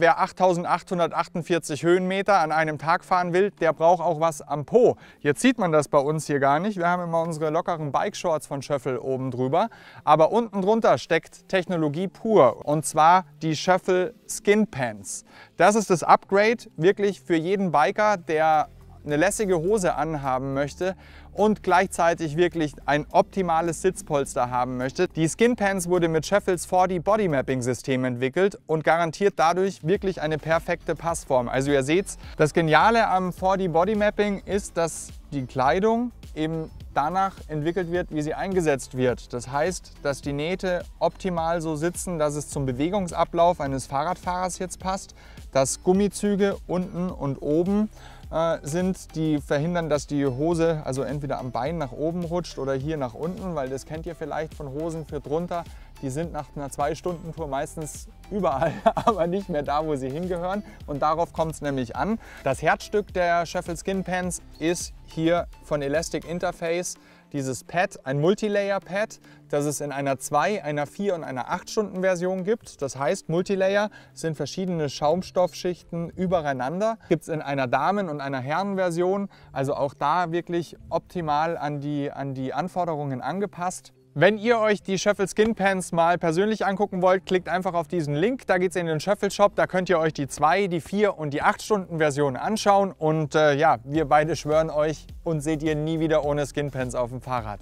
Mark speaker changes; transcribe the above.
Speaker 1: Wer 8848 Höhenmeter an einem Tag fahren will, der braucht auch was am Po. Jetzt sieht man das bei uns hier gar nicht. Wir haben immer unsere lockeren Bike-Shorts von Schöffel oben drüber. Aber unten drunter steckt Technologie pur und zwar die Schöffel Skin Pants. Das ist das Upgrade wirklich für jeden Biker, der eine lässige Hose anhaben möchte und gleichzeitig wirklich ein optimales Sitzpolster haben möchte. Die Skin Pants wurde mit Scheffels 4D Body Mapping System entwickelt und garantiert dadurch wirklich eine perfekte Passform. Also ihr seht's, das Geniale am 4D Body Mapping ist, dass die Kleidung eben danach entwickelt wird, wie sie eingesetzt wird. Das heißt, dass die Nähte optimal so sitzen, dass es zum Bewegungsablauf eines Fahrradfahrers jetzt passt, dass Gummizüge unten und oben äh, sind, die verhindern, dass die Hose also entweder am Bein nach oben rutscht oder hier nach unten, weil das kennt ihr vielleicht von Hosen für drunter. Die sind nach einer zwei stunden tour meistens überall, aber nicht mehr da, wo sie hingehören. Und darauf kommt es nämlich an. Das Herzstück der Shuffle Skin Pants ist hier von Elastic Interface dieses Pad, ein Multilayer-Pad, das es in einer 2, einer 4 und einer 8-Stunden-Version gibt. Das heißt, Multilayer sind verschiedene Schaumstoffschichten übereinander. Gibt es in einer Damen- und einer Herren-Version, also auch da wirklich optimal an die, an die Anforderungen angepasst. Wenn ihr euch die Shuffle Skin Pants mal persönlich angucken wollt, klickt einfach auf diesen Link. Da geht es in den Shuffle Shop. Da könnt ihr euch die 2, die 4 und die 8-Stunden-Version anschauen. Und äh, ja, wir beide schwören euch, und seht ihr nie wieder ohne Skin Pants auf dem Fahrrad.